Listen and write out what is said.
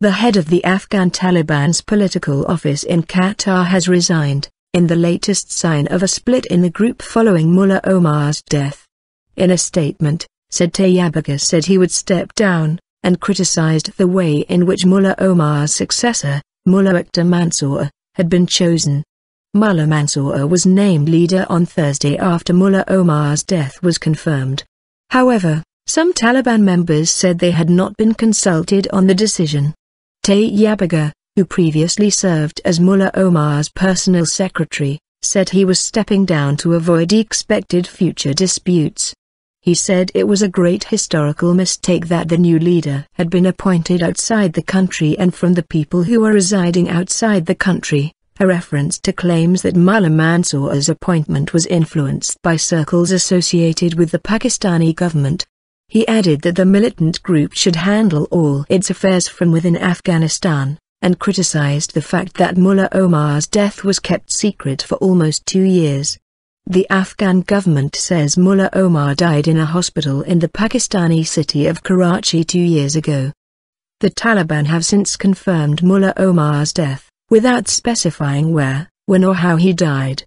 The head of the Afghan Taliban's political office in Qatar has resigned, in the latest sign of a split in the group following Mullah Omar's death. In a statement, said Tayyabaga said he would step down, and criticized the way in which Mullah Omar's successor, Mullah Akhtar Mansour, had been chosen. Mullah Mansour was named leader on Thursday after Mullah Omar's death was confirmed. However, some Taliban members said they had not been consulted on the decision. Mate Yabaga, who previously served as Mullah Omar's personal secretary, said he was stepping down to avoid expected future disputes. He said it was a great historical mistake that the new leader had been appointed outside the country and from the people who are residing outside the country, a reference to claims that Mullah Mansour's appointment was influenced by circles associated with the Pakistani government. He added that the militant group should handle all its affairs from within Afghanistan, and criticized the fact that Mullah Omar's death was kept secret for almost two years. The Afghan government says Mullah Omar died in a hospital in the Pakistani city of Karachi two years ago. The Taliban have since confirmed Mullah Omar's death, without specifying where, when or how he died.